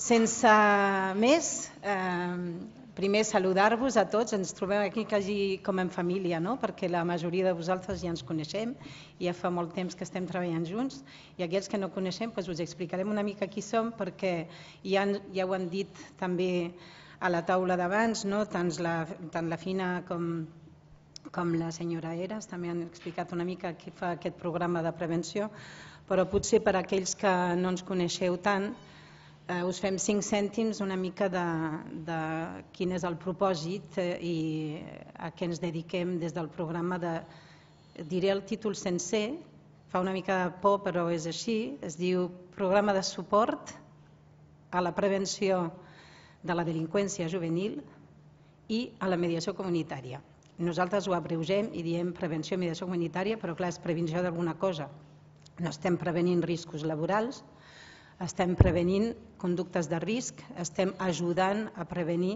Sense més, eh, primer saludar-vos a tots, ens trobem aquí quasi com en família, no? perquè la majoria de vosaltres ja ens coneixem, i ja fa molt temps que estem treballant junts, i aquells que no coneixem doncs us explicarem una mica qui som, perquè ja, ja ho han dit també a la taula d'abans, no? tant, la, tant la Fina com, com la senyora Eres, també han explicat una mica què fa aquest programa de prevenció, però potser per a aquells que no ens coneixeu tant, eh, us fem cinc cèntims una mica de, de quin és el propòsit eh, i a què ens dediquem des del programa de... Diré el títol sencer, fa una mica de por però és així, es diu Programa de suport a la prevenció de la delinqüència juvenil i a la mediació comunitària. Nosaltres ho abreugem i diem prevenció i mediació comunitària, però clar, és prevenció d'alguna cosa. No estem prevenint riscos laborals, estem prevenint conductes de risc, estem ajudant a prevenir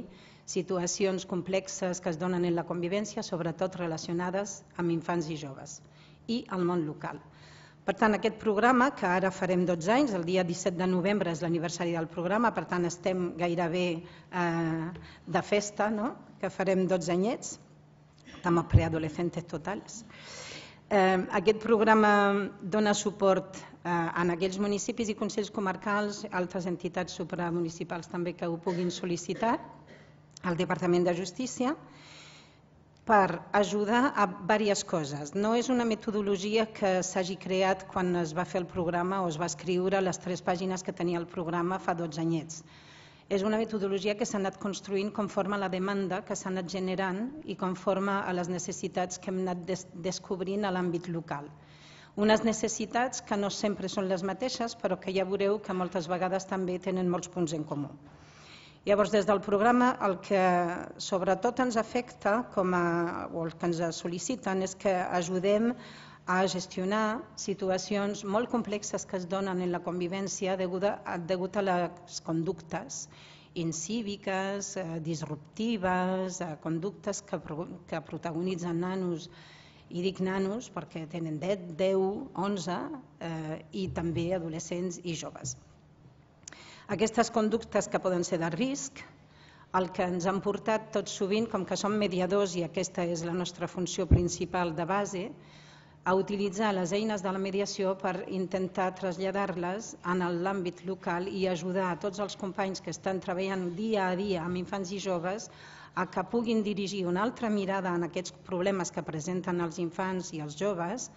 situacions complexes que es donen en la convivència, sobretot relacionades amb infants i joves, i al món local. Per tant, aquest programa, que ara farem 12 anys, el dia 17 de novembre és l'aniversari del programa, per tant estem gairebé eh, de festa, no? que farem 12 anyets, estem preadolescentes totals. Eh, aquest programa dona suport eh, en aquells municipis i consells comarcals, altres entitats supramunicipals també que ho puguin sol·licitar al Departament de Justícia per ajudar a diverses coses. No és una metodologia que s'hagi creat quan es va fer el programa o es va escriure les tres pàgines que tenia el programa fa 12 anyets. És una metodologia que s'ha anat construint conforme a la demanda que s'ha anat generant i conforme a les necessitats que hem anat des descobrint a l'àmbit local. Unes necessitats que no sempre són les mateixes, però que ja veureu que moltes vegades també tenen molts punts en comú. Llavors, des del programa, el que sobretot ens afecta, com a, o el que ens sol·liciten, és que ajudem a gestionar situacions molt complexes que es donen en la convivència degut a, les conductes incíviques, eh, disruptives, eh, conductes que, que protagonitzen nanos i dic nanos perquè tenen 10, 10, 11 eh, i també adolescents i joves. Aquestes conductes que poden ser de risc, el que ens han portat tot sovint, com que som mediadors i aquesta és la nostra funció principal de base, a utilitzar les eines de la mediació per intentar traslladar-les en l'àmbit local i ajudar a tots els companys que estan treballant dia a dia amb infants i joves a que puguin dirigir una altra mirada en aquests problemes que presenten els infants i els joves,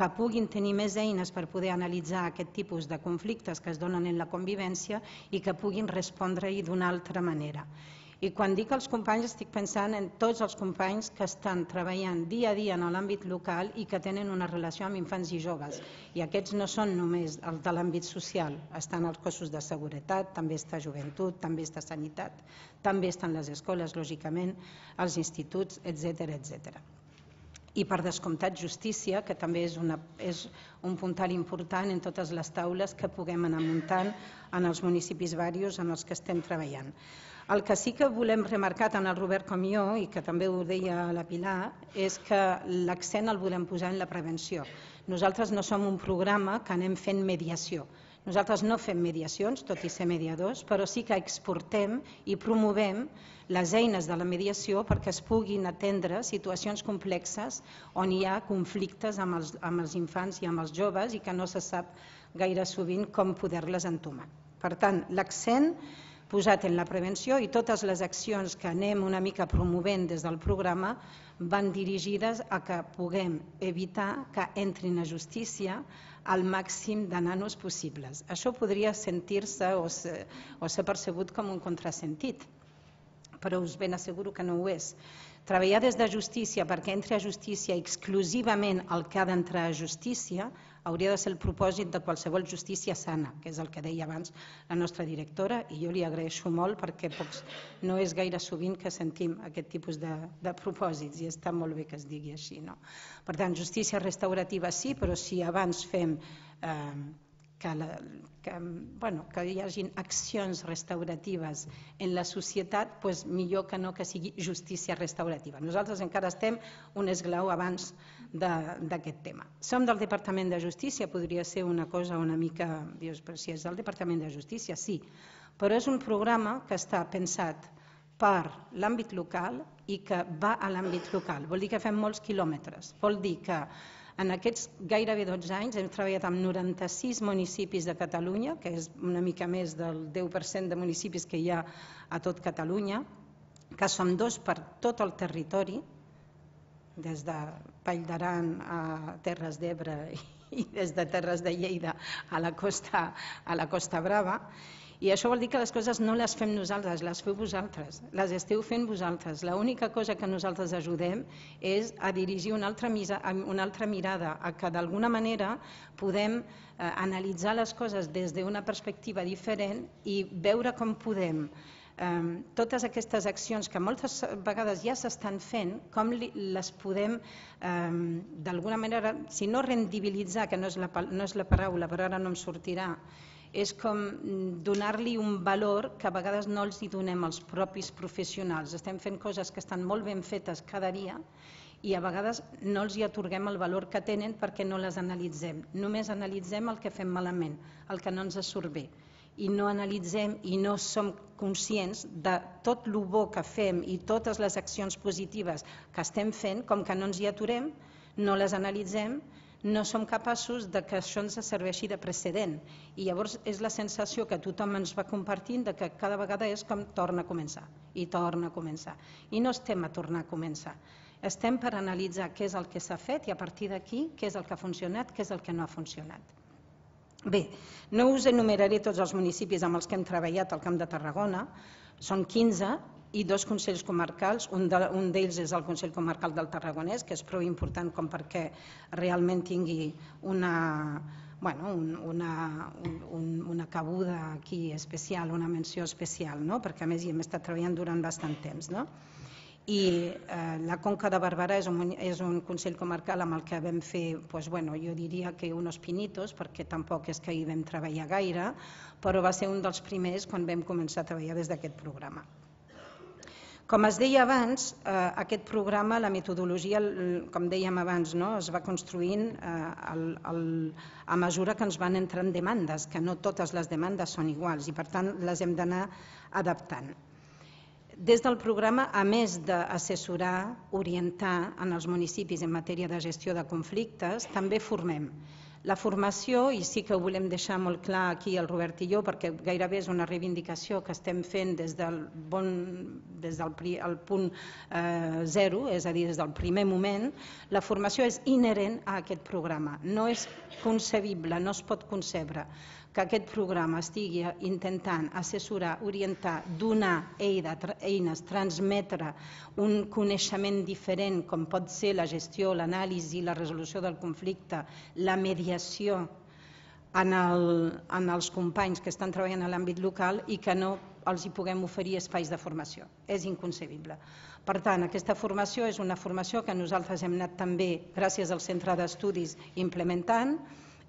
que puguin tenir més eines per poder analitzar aquest tipus de conflictes que es donen en la convivència i que puguin respondre-hi d'una altra manera. I quan dic els companys estic pensant en tots els companys que estan treballant dia a dia en l'àmbit local i que tenen una relació amb infants i joves. I aquests no són només els de l'àmbit social, estan els cossos de seguretat, també està joventut, també està sanitat, també estan les escoles, lògicament, els instituts, etc etc. I per descomptat justícia, que també és, una, és un puntal important en totes les taules que puguem anar muntant en els municipis varios en els que estem treballant. El que sí que volem remarcar tant el Robert com jo, i que també ho deia la Pilar, és que l'accent el volem posar en la prevenció. Nosaltres no som un programa que anem fent mediació. Nosaltres no fem mediacions, tot i ser mediadors, però sí que exportem i promovem les eines de la mediació perquè es puguin atendre situacions complexes on hi ha conflictes amb els, amb els infants i amb els joves i que no se sap gaire sovint com poder-les entomar. Per tant, l'accent posat en la prevenció i totes les accions que anem una mica promovent des del programa van dirigides a que puguem evitar que entrin a justícia el màxim de nanos possibles. Això podria sentir-se o, o ser percebut com un contrasentit, però us ben asseguro que no ho és. Treballar des de justícia perquè entri a justícia exclusivament el que ha d'entrar a justícia hauria de ser el propòsit de qualsevol justícia sana, que és el que deia abans la nostra directora, i jo li agraeixo molt perquè pocs, no és gaire sovint que sentim aquest tipus de, de propòsits i està molt bé que es digui així. No? Per tant, justícia restaurativa sí, però si abans fem eh, que, la, que, bueno, que hi hagin accions restauratives en la societat, pues, millor que no que sigui justícia restaurativa. Nosaltres encara estem un esglau abans d'aquest tema. Som del Departament de Justícia, podria ser una cosa una mica... Dius, però si és del Departament de Justícia, sí, però és un programa que està pensat per l'àmbit local i que va a l'àmbit local. Vol dir que fem molts quilòmetres. Vol dir que en aquests gairebé 12 anys hem treballat amb 96 municipis de Catalunya, que és una mica més del 10% de municipis que hi ha a tot Catalunya, que som dos per tot el territori, des de Pall d'Aran a Terres d'Ebre i des de Terres de Lleida a la Costa, a la Costa Brava, i això vol dir que les coses no les fem nosaltres, les feu vosaltres, les esteu fent vosaltres. L'única cosa que nosaltres ajudem és a dirigir una altra, misa, una altra mirada, a que d'alguna manera podem eh, analitzar les coses des d'una perspectiva diferent i veure com podem eh, totes aquestes accions que moltes vegades ja s'estan fent, com les podem, eh, d'alguna manera, si no rendibilitzar, que no és, la, no és la paraula, però ara no em sortirà, és com mm, donar-li un valor que a vegades no els hi donem als propis professionals. Estem fent coses que estan molt ben fetes cada dia i a vegades no els hi atorguem el valor que tenen perquè no les analitzem. Només analitzem el que fem malament, el que no ens surt bé i no analitzem i no som conscients de tot el bo que fem i totes les accions positives que estem fent, com que no ens hi aturem, no les analitzem, no som capaços de que això ens serveixi de precedent. I llavors és la sensació que tothom ens va compartint de que cada vegada és com torna a començar, i torna a començar. I no estem a tornar a començar. Estem per analitzar què és el que s'ha fet i a partir d'aquí què és el que ha funcionat, què és el que no ha funcionat. Bé, no us enumeraré tots els municipis amb els que hem treballat al Camp de Tarragona, són 15, i dos Consells Comarcals. Un d'ells de, és el Consell Comarcal del Tarragonès, que és prou important com perquè realment tingui una, bueno, un, una, un, una cabuda aquí especial, una menció especial, no? perquè a més hi hem estat treballant durant bastant temps. No? i eh, la Conca de Barberà és un, és un Consell Comarcal amb el que vam fer, pues, bueno, jo diria que uns pinitos, perquè tampoc és que hi vam treballar gaire, però va ser un dels primers quan vam començar a treballar des d'aquest programa. Com es deia abans, eh, aquest programa, la metodologia, com dèiem abans, no? es va construint eh, a mesura que ens van entrant demandes, que no totes les demandes són iguals i per tant les hem d'anar adaptant. Des del programa, a més d'assessorar, orientar en els municipis en matèria de gestió de conflictes, també formem. La formació, i sí que ho volem deixar molt clar aquí el Robert i jo, perquè gairebé és una reivindicació que estem fent des del, bon, des del el punt eh, zero, és a dir, des del primer moment, la formació és inherent a aquest programa. No és concebible, no es pot concebre que aquest programa estigui intentant assessorar, orientar, donar eines, transmetre un coneixement diferent com pot ser la gestió, l'anàlisi, la resolució del conflicte, la mediació en, el, en els companys que estan treballant a l'àmbit local i que no els hi puguem oferir espais de formació. És inconcebible. Per tant, aquesta formació és una formació que nosaltres hem anat també, gràcies al centre d'estudis, implementant,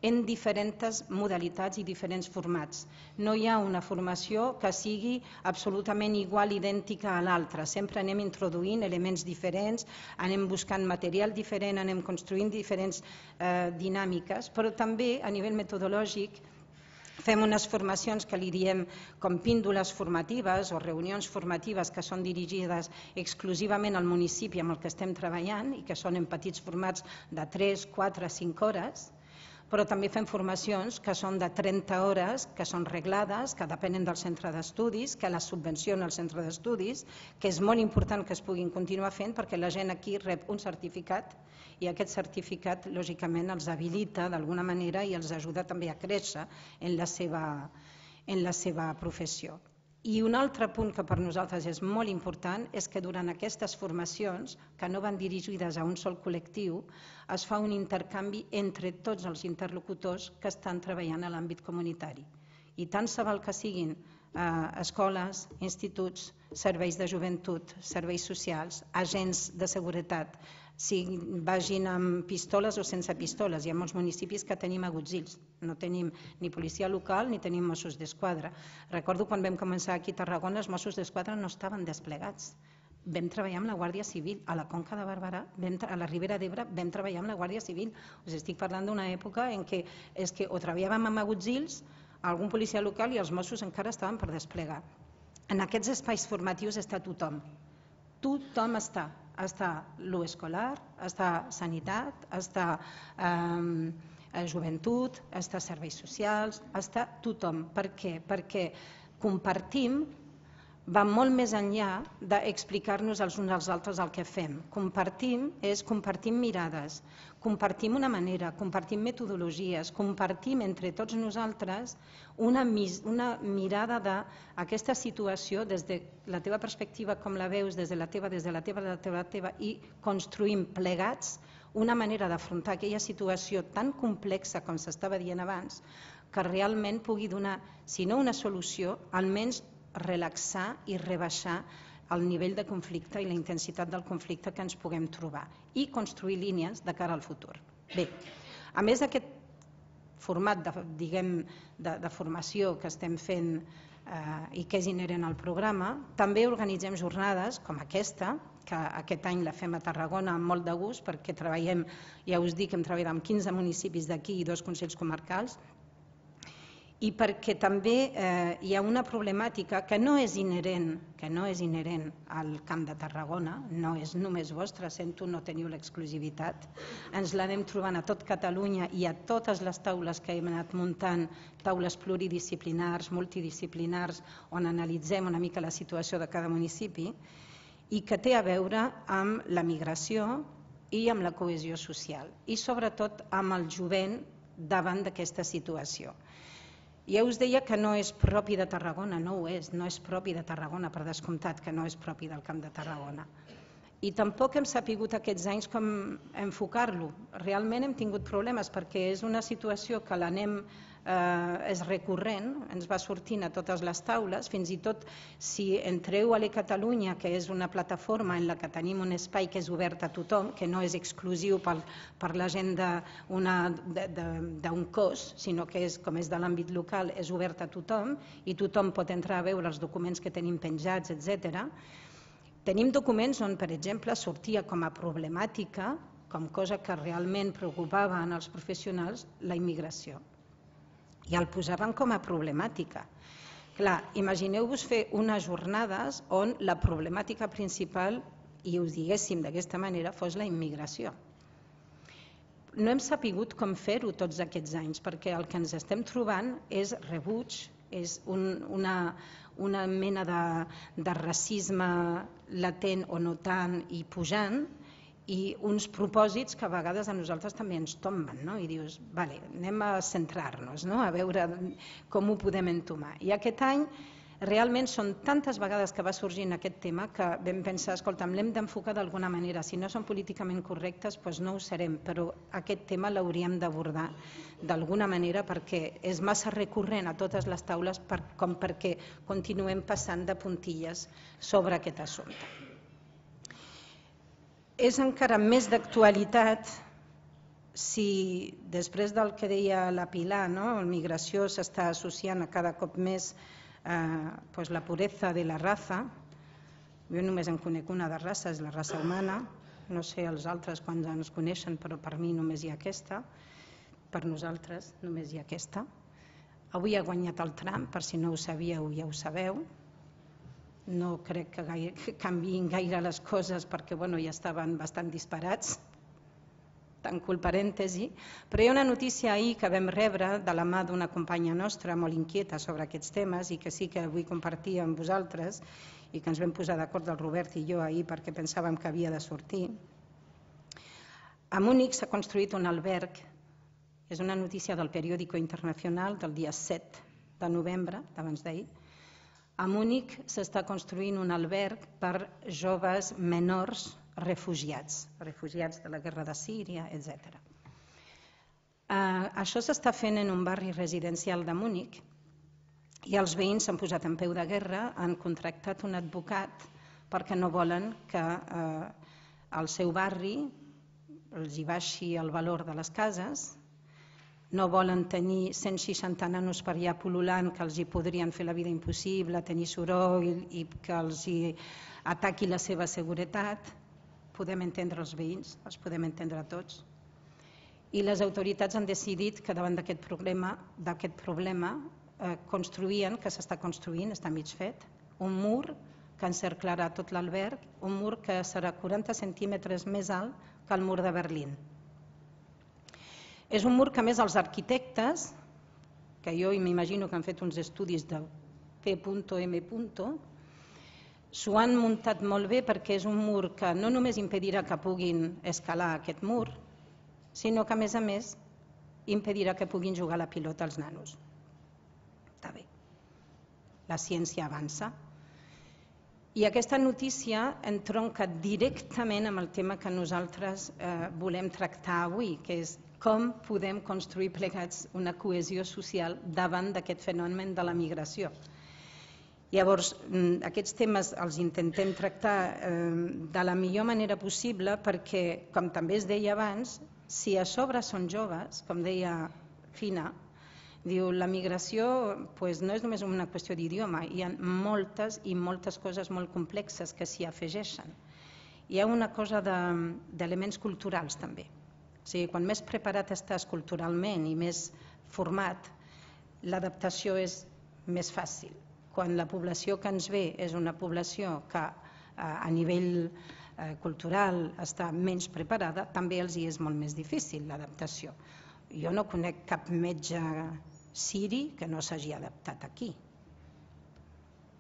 en diferents modalitats i diferents formats. No hi ha una formació que sigui absolutament igual, idèntica a l'altra. Sempre anem introduint elements diferents, anem buscant material diferent, anem construint diferents eh, dinàmiques, però també a nivell metodològic Fem unes formacions que li diem com píndoles formatives o reunions formatives que són dirigides exclusivament al municipi amb el que estem treballant i que són en petits formats de 3, 4, 5 hores però també fem formacions que són de 30 hores, que són reglades, que depenen del centre d'estudis, que les subvenciona el centre d'estudis, que és molt important que es puguin continuar fent perquè la gent aquí rep un certificat i aquest certificat, lògicament, els habilita d'alguna manera i els ajuda també a créixer en la seva, en la seva professió. I un altre punt que per nosaltres és molt important és que durant aquestes formacions, que no van dirigides a un sol col·lectiu, es fa un intercanvi entre tots els interlocutors que estan treballant a l'àmbit comunitari. I tant se val que siguin eh, escoles, instituts, serveis de joventut, serveis socials, agents de seguretat, si vagin amb pistoles o sense pistoles. Hi ha molts municipis que tenim agutzils, no tenim ni policia local ni tenim Mossos d'Esquadra. Recordo quan vam començar aquí a Tarragona, els Mossos d'Esquadra no estaven desplegats. Vam treballar amb la Guàrdia Civil. A la Conca de Barberà, a la Ribera d'Ebre, vam treballar amb la Guàrdia Civil. Us estic parlant d'una època en què, és que o treballàvem amb agutzils, algun policia local i els Mossos encara estaven per desplegar. En aquests espais formatius està tothom. Tothom està està lo escolar, està sanitat, està ehm, eh, joventut, està serveis socials, està tothom. Per què? Perquè compartim va molt més enllà d'explicar-nos els uns als altres el que fem. Compartim és compartim mirades, compartim una manera, compartim metodologies, compartim entre tots nosaltres una, una mirada d'aquesta situació des de la teva perspectiva, com la veus, des de la teva, des de la teva, de la teva, de la teva, i construïm plegats una manera d'afrontar aquella situació tan complexa com s'estava dient abans, que realment pugui donar, si no una solució, almenys relaxar i rebaixar el nivell de conflicte i la intensitat del conflicte que ens puguem trobar i construir línies de cara al futur. Bé, a més d'aquest format de, diguem, de, de formació que estem fent eh, i que és inherent al programa, també organitzem jornades com aquesta, que aquest any la fem a Tarragona amb molt de gust perquè treballem, ja us dic, hem treballat amb 15 municipis d'aquí i dos consells comarcals, i perquè també eh, hi ha una problemàtica que no és inherent, que no és inherent al Camp de Tarragona, no és només vostra, sento no teniu l'exclusivitat. Ens l'anem trobant a tot Catalunya i a totes les taules que hem anat muntant, taules pluridisciplinars, multidisciplinars, on analitzem una mica la situació de cada municipi i que té a veure amb la migració i amb la cohesió social i sobretot amb el jovent davant d'aquesta situació. Ja us deia que no és propi de Tarragona, no ho és, no és propi de Tarragona, per descomptat que no és propi del Camp de Tarragona i tampoc hem sapigut aquests anys com enfocar-lo. Realment hem tingut problemes perquè és una situació que l'anem eh, és recurrent, ens va sortint a totes les taules, fins i tot si entreu a la Catalunya, que és una plataforma en la que tenim un espai que és obert a tothom, que no és exclusiu pel, per la gent d'un cos, sinó que és, com és de l'àmbit local, és obert a tothom i tothom pot entrar a veure els documents que tenim penjats, etcètera, Tenim documents on, per exemple, sortia com a problemàtica, com cosa que realment preocupava en els professionals, la immigració. I el posaven com a problemàtica. Clar, imagineu-vos fer unes jornades on la problemàtica principal, i us diguéssim d'aquesta manera, fos la immigració. No hem sapigut com fer-ho tots aquests anys, perquè el que ens estem trobant és rebuig, és un, una, una mena de, de racisme latent o no tant i pujant, i uns propòsits que a vegades a nosaltres també ens tomben, no? i dius, vale, anem a centrar-nos, no? a veure com ho podem entomar. I aquest any realment són tantes vegades que va sorgint aquest tema que vam pensar, escolta, l'hem d'enfocar d'alguna manera, si no són políticament correctes doncs no ho serem, però aquest tema l'hauríem d'abordar d'alguna manera perquè és massa recurrent a totes les taules per, com perquè continuem passant de puntilles sobre aquest assumpte. És encara més d'actualitat si després del que deia la Pilar, no? la migració s'està associant a cada cop més a eh, pues, la pureza de la raça. Jo només en conec una de raça, és la raça humana. No sé els altres quants ens coneixen, però per mi només hi ha aquesta. Per nosaltres només hi ha aquesta. Avui ha guanyat el Trump, per si no ho sabíeu, ja ho sabeu. No crec que, gaire, que canviïn gaire les coses perquè bueno, ja estaven bastant disparats tanco el parèntesi, però hi ha una notícia ahir que vam rebre de la mà d'una companya nostra molt inquieta sobre aquests temes i que sí que vull compartir amb vosaltres i que ens vam posar d'acord el Robert i jo ahir perquè pensàvem que havia de sortir. A Múnich s'ha construït un alberg, és una notícia del periòdico internacional del dia 7 de novembre, d'abans d'ahir, a Múnich s'està construint un alberg per joves menors refugiats, refugiats de la guerra de Síria, etc. Eh, això s'està fent en un barri residencial de Múnich i els veïns s'han posat en peu de guerra, han contractat un advocat perquè no volen que eh, el seu barri els hi baixi el valor de les cases, no volen tenir 160 nanos per allà pol·lulant que els hi podrien fer la vida impossible, tenir soroll i que els hi ataqui la seva seguretat podem entendre els veïns, els podem entendre tots. I les autoritats han decidit que davant d'aquest problema, d'aquest problema eh, construïen, que s'està construint, està mig fet, un mur que encerclarà tot l'alberg, un mur que serà 40 centímetres més alt que el mur de Berlín. És un mur que, més, els arquitectes, que jo m'imagino que han fet uns estudis de P.M S'ho han muntat molt bé perquè és un mur que no només impedirà que puguin escalar aquest mur, sinó que, a més a més, impedirà que puguin jugar a la pilota els nanos. Està bé. La ciència avança. I aquesta notícia entronca directament amb el tema que nosaltres eh, volem tractar avui, que és com podem construir plegats una cohesió social davant d'aquest fenomen de la migració. Llavors, mm, aquests temes els intentem tractar eh, de la millor manera possible perquè, com també es deia abans, si a sobre són joves, com deia Fina, Diu, la migració pues, no és només una qüestió d'idioma, hi ha moltes i moltes coses molt complexes que s'hi afegeixen. Hi ha una cosa d'elements de, culturals també. O sigui, quan més preparat estàs culturalment i més format, l'adaptació és més fàcil quan la població que ens ve és una població que eh, a nivell eh, cultural està menys preparada, també els hi és molt més difícil l'adaptació. Jo no conec cap metge siri que no s'hagi adaptat aquí.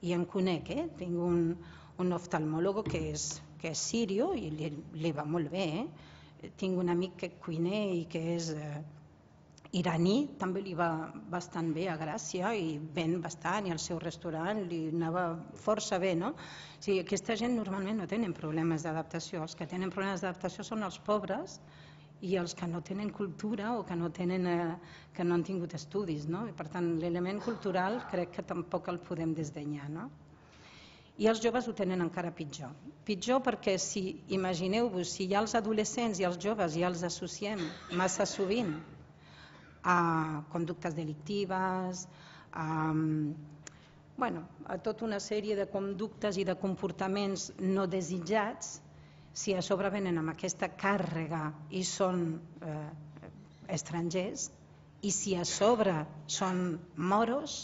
I en conec, eh? Tinc un, un oftalmòlogo que és, que és sirio i li, li va molt bé, eh? Tinc un amic que cuiner i que és eh, iraní també li va bastant bé a Gràcia i ven bastant i al seu restaurant li anava força bé, no? O sigui, aquesta gent normalment no tenen problemes d'adaptació, els que tenen problemes d'adaptació són els pobres i els que no tenen cultura o que no, tenen, eh, que no han tingut estudis, no? I per tant, l'element cultural crec que tampoc el podem desdenyar, no? I els joves ho tenen encara pitjor. Pitjor perquè, si imagineu-vos, si ja els adolescents i els joves ja els associem massa sovint a conductes delictives, a, bueno, a tota una sèrie de conductes i de comportaments no desitjats, si a sobre venen amb aquesta càrrega i són eh, estrangers, i si a sobre són moros,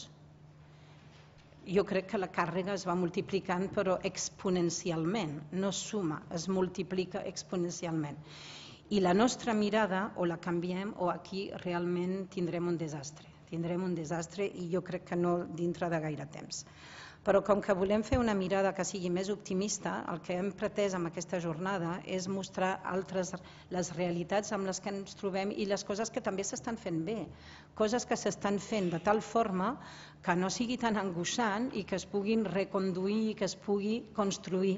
jo crec que la càrrega es va multiplicant però exponencialment, no suma, es multiplica exponencialment i la nostra mirada o la canviem o aquí realment tindrem un desastre. Tindrem un desastre i jo crec que no dintre de gaire temps. Però com que volem fer una mirada que sigui més optimista, el que hem pretès amb aquesta jornada és mostrar altres, les realitats amb les que ens trobem i les coses que també s'estan fent bé, coses que s'estan fent de tal forma que no sigui tan angoixant i que es puguin reconduir i que es pugui construir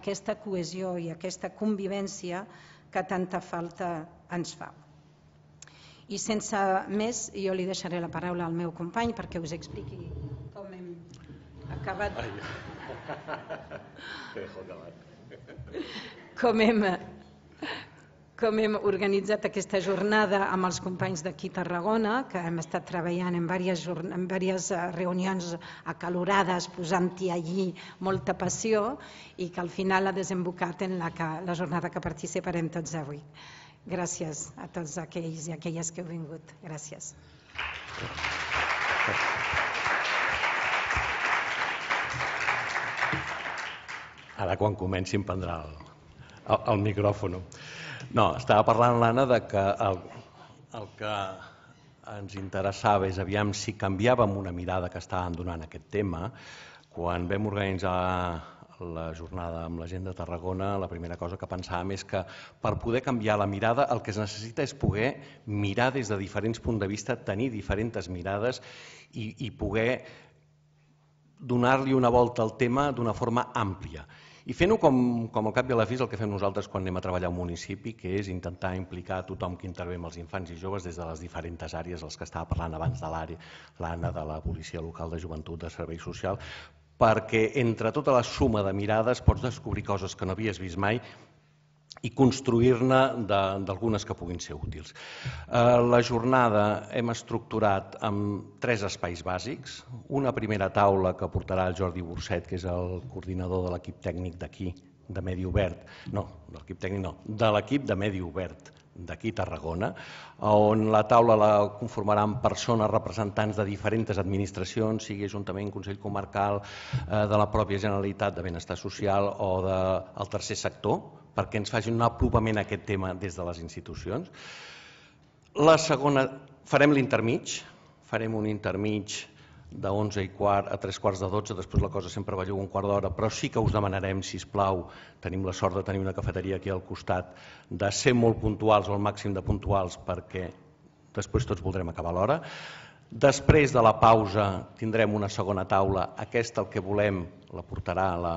aquesta cohesió i aquesta convivència que tanta falta ens fa. I sense més, jo li deixaré la paraula al meu company perquè us expliqui com hem acabat... Ai. com hem com hem organitzat aquesta jornada amb els companys d'aquí Tarragona, que hem estat treballant en diverses, en diverses eh, reunions acalorades, posant-hi allí molta passió i que al final ha desembocat en la, que, la jornada que participarem tots avui. Gràcies a tots aquells i aquelles que heu vingut. Gràcies. Ara quan comenci em prendrà el, el, el micròfon. No, estava parlant l'Anna de que el, el que ens interessava és aviam si canviàvem una mirada que estàvem donant a aquest tema. Quan vam organitzar la jornada amb la gent de Tarragona, la primera cosa que pensàvem és que per poder canviar la mirada el que es necessita és poder mirar des de diferents punts de vista, tenir diferents mirades i, i poder donar-li una volta al tema d'una forma àmplia. I fent-ho com, com al cap i a la fi és el que fem nosaltres quan anem a treballar al un municipi, que és intentar implicar tothom que intervé amb els infants i joves des de les diferents àrees, els que estava parlant abans de l'àrea, l'Anna de la Policia Local de Joventut, de Servei Social, perquè entre tota la suma de mirades pots descobrir coses que no havies vist mai i construir-ne d'algunes que puguin ser útils. Eh, la jornada hem estructurat amb tres espais bàsics. Una primera taula que portarà el Jordi Burset, que és el coordinador de l'equip tècnic d'aquí, de Medi Obert, no, de l'equip tècnic no, de l'equip de Medi Obert, d'aquí Tarragona, on la taula la conformaran persones representants de diferents administracions, sigui Ajuntament, Consell Comarcal, eh, de la pròpia Generalitat de Benestar Social o del tercer sector, perquè ens facin un apropament a aquest tema des de les institucions. La segona, farem l'intermig, farem un intermig de 11 i quart a 3 quarts de 12, després la cosa sempre va un quart d'hora, però sí que us demanarem, si us plau, tenim la sort de tenir una cafeteria aquí al costat, de ser molt puntuals o al màxim de puntuals perquè després tots voldrem acabar l'hora. Després de la pausa tindrem una segona taula, aquesta el que volem la portarà la,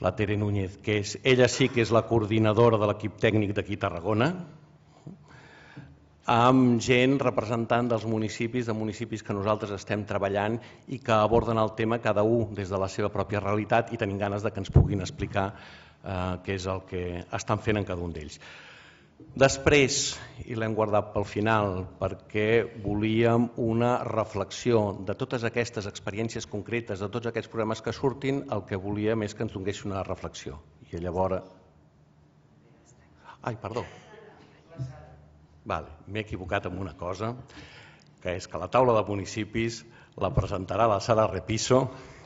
la Tere Núñez, que és, ella sí que és la coordinadora de l'equip tècnic d'aquí Tarragona, amb gent representant dels municipis, de municipis que nosaltres estem treballant i que aborden el tema cada un des de la seva pròpia realitat i tenim ganes de que ens puguin explicar eh, què és el que estan fent en cada un d'ells. Després, i l'hem guardat pel final, perquè volíem una reflexió de totes aquestes experiències concretes, de tots aquests programes que surtin, el que volíem és que ens donés una reflexió. I llavors... Ai, perdó. Vale, M'he equivocat amb una cosa, que és que la taula de municipis la presentarà la Sara Repiso,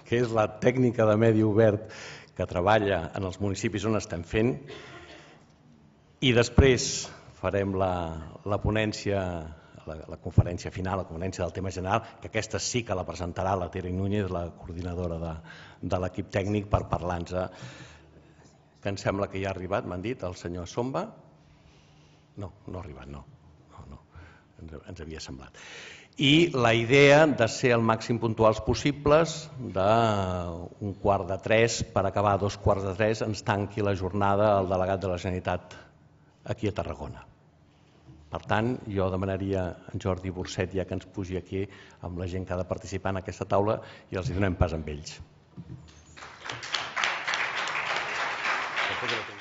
que és la tècnica de medi obert que treballa en els municipis on estem fent, i després farem la, la ponència, la, la conferència final, la ponència del tema general, que aquesta sí que la presentarà la Tere Núñez, la coordinadora de, de l'equip tècnic, per parlar-nos que em sembla que ja ha arribat, m'han dit, el senyor Somba, no, no ha arribat, no. no, no. Ens, ens havia semblat. I la idea de ser el màxim puntuals possibles, d'un quart de tres, per acabar dos quarts de tres, ens tanqui la jornada el delegat de la Generalitat aquí a Tarragona. Per tant, jo demanaria a Jordi Borset ja que ens pugi aquí amb la gent que ha de participar en aquesta taula i els hi donem pas amb ells. Gràcies.